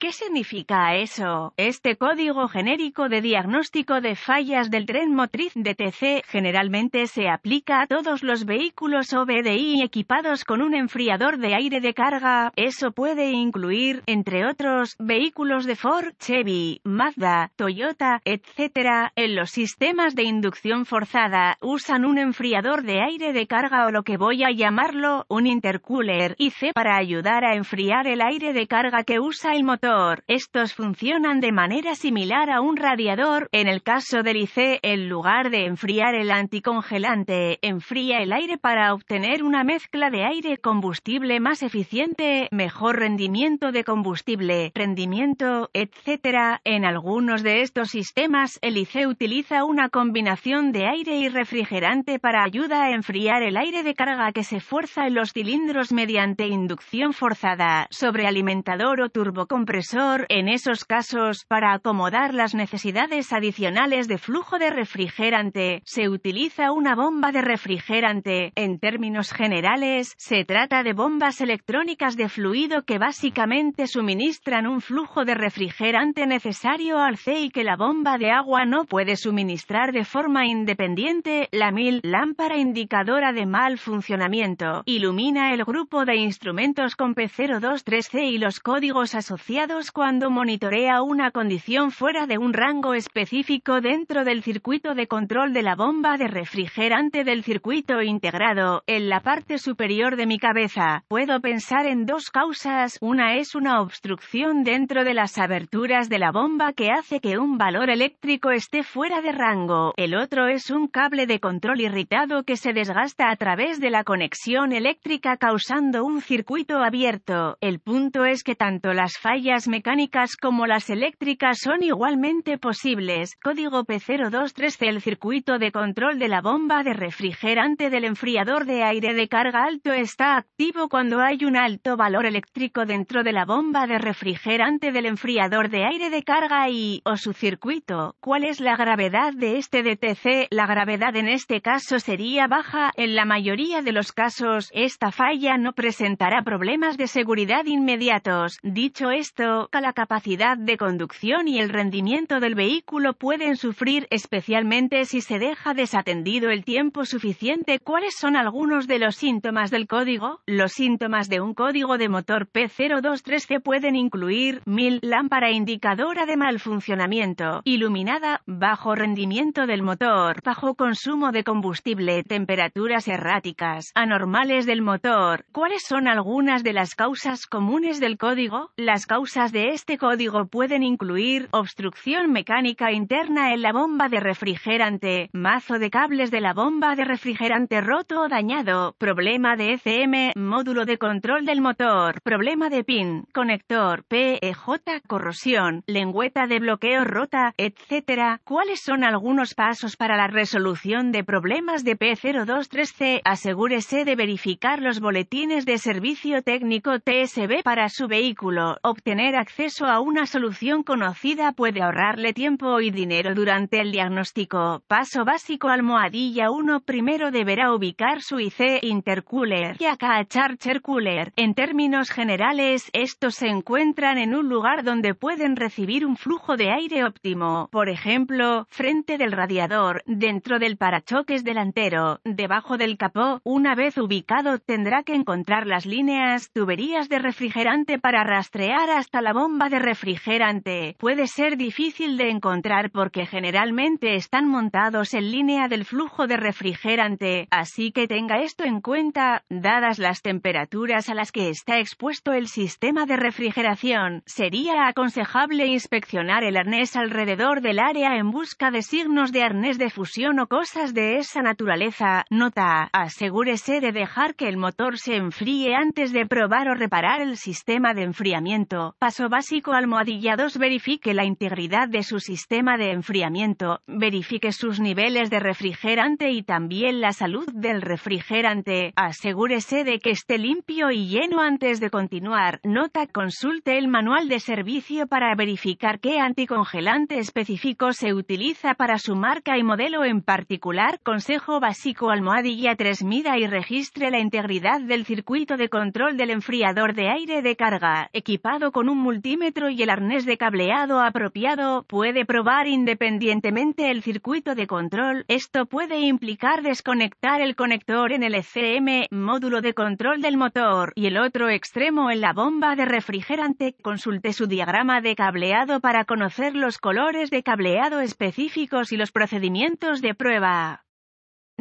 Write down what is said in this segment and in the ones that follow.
¿Qué significa eso? Este código genérico de diagnóstico de fallas del tren motriz DTC generalmente se aplica a todos los vehículos OBDI equipados con un enfriador de aire de carga. Eso puede incluir, entre otros, vehículos de Ford, Chevy, Mazda, Toyota, etc. En los sistemas de inducción forzada usan un enfriador de aire de carga o lo que voy a llamarlo un intercooler IC para ayudar a enfriar el aire de carga que usa el motor estos funcionan de manera similar a un radiador. En el caso del ICE, en lugar de enfriar el anticongelante, enfría el aire para obtener una mezcla de aire-combustible más eficiente, mejor rendimiento de combustible, rendimiento, etc. En algunos de estos sistemas, el ICE utiliza una combinación de aire y refrigerante para ayuda a enfriar el aire de carga que se fuerza en los cilindros mediante inducción forzada, sobrealimentador o turbocompresor en esos casos para acomodar las necesidades adicionales de flujo de refrigerante. Se utiliza una bomba de refrigerante. En términos generales, se trata de bombas electrónicas de fluido que básicamente suministran un flujo de refrigerante necesario al C y que la bomba de agua no puede suministrar de forma independiente. La mil lámpara indicadora de mal funcionamiento ilumina el grupo de instrumentos con P023C y los códigos asociados cuando monitorea una condición fuera de un rango específico dentro del circuito de control de la bomba de refrigerante del circuito integrado. En la parte superior de mi cabeza, puedo pensar en dos causas. Una es una obstrucción dentro de las aberturas de la bomba que hace que un valor eléctrico esté fuera de rango. El otro es un cable de control irritado que se desgasta a través de la conexión eléctrica causando un circuito abierto. El punto es que tanto las fallas mecánicas como las eléctricas son igualmente posibles. Código p 023 El circuito de control de la bomba de refrigerante del enfriador de aire de carga alto está activo cuando hay un alto valor eléctrico dentro de la bomba de refrigerante del enfriador de aire de carga y o su circuito. ¿Cuál es la gravedad de este DTC? La gravedad en este caso sería baja. En la mayoría de los casos, esta falla no presentará problemas de seguridad inmediatos. Dicho esto, la capacidad de conducción y el rendimiento del vehículo pueden sufrir especialmente si se deja desatendido el tiempo suficiente. ¿Cuáles son algunos de los síntomas del código? Los síntomas de un código de motor P023C pueden incluir 1000 lámpara indicadora de mal funcionamiento, iluminada, bajo rendimiento del motor, bajo consumo de combustible, temperaturas erráticas, anormales del motor. ¿Cuáles son algunas de las causas comunes del código? Las causas causas de este código pueden incluir obstrucción mecánica interna en la bomba de refrigerante, mazo de cables de la bomba de refrigerante roto o dañado, problema de ECM, módulo de control del motor, problema de pin, conector, PEJ, corrosión, lengüeta de bloqueo rota, etcétera. ¿Cuáles son algunos pasos para la resolución de problemas de P023C? Asegúrese de verificar los boletines de servicio técnico TSB para su vehículo, obtener tener acceso a una solución conocida puede ahorrarle tiempo y dinero durante el diagnóstico. Paso básico almohadilla 1 Primero deberá ubicar su IC intercooler y acá charger cooler. En términos generales, estos se encuentran en un lugar donde pueden recibir un flujo de aire óptimo, por ejemplo, frente del radiador, dentro del parachoques delantero, debajo del capó. Una vez ubicado tendrá que encontrar las líneas, tuberías de refrigerante para rastrear hasta la bomba de refrigerante, puede ser difícil de encontrar porque generalmente están montados en línea del flujo de refrigerante, así que tenga esto en cuenta, dadas las temperaturas a las que está expuesto el sistema de refrigeración, sería aconsejable inspeccionar el arnés alrededor del área en busca de signos de arnés de fusión o cosas de esa naturaleza. Nota, asegúrese de dejar que el motor se enfríe antes de probar o reparar el sistema de enfriamiento. Paso básico Almohadilla 2 Verifique la integridad de su sistema de enfriamiento, verifique sus niveles de refrigerante y también la salud del refrigerante, asegúrese de que esté limpio y lleno antes de continuar. Nota consulte el manual de servicio para verificar qué anticongelante específico se utiliza para su marca y modelo en particular. Consejo básico almohadilla 3 mida y registre la integridad del circuito de control del enfriador de aire de carga, equipado con un multímetro y el arnés de cableado apropiado puede probar independientemente el circuito de control. Esto puede implicar desconectar el conector en el ECM, módulo de control del motor, y el otro extremo en la bomba de refrigerante. Consulte su diagrama de cableado para conocer los colores de cableado específicos y los procedimientos de prueba.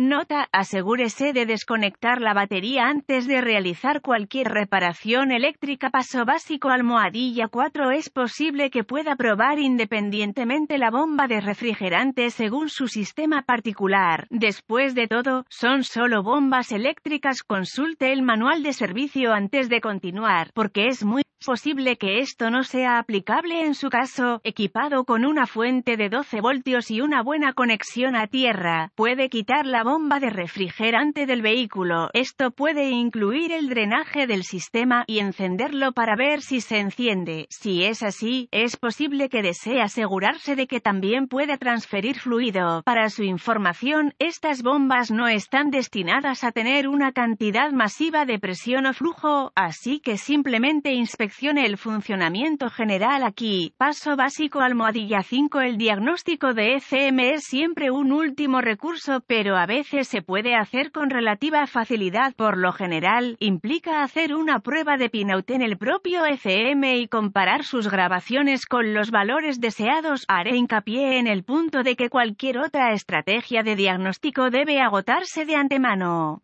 Nota, asegúrese de desconectar la batería antes de realizar cualquier reparación eléctrica. Paso básico almohadilla 4 Es posible que pueda probar independientemente la bomba de refrigerante según su sistema particular. Después de todo, son solo bombas eléctricas. Consulte el manual de servicio antes de continuar, porque es muy posible que esto no sea aplicable en su caso, equipado con una fuente de 12 voltios y una buena conexión a tierra, puede quitar la bomba bomba de refrigerante del vehículo. Esto puede incluir el drenaje del sistema y encenderlo para ver si se enciende. Si es así, es posible que desee asegurarse de que también pueda transferir fluido. Para su información, estas bombas no están destinadas a tener una cantidad masiva de presión o flujo, así que simplemente inspeccione el funcionamiento general aquí. Paso básico almohadilla 5 El diagnóstico de ECM es siempre un último recurso, pero a veces se puede hacer con relativa facilidad por lo general, implica hacer una prueba de pinout en el propio FM y comparar sus grabaciones con los valores deseados. Haré hincapié en el punto de que cualquier otra estrategia de diagnóstico debe agotarse de antemano.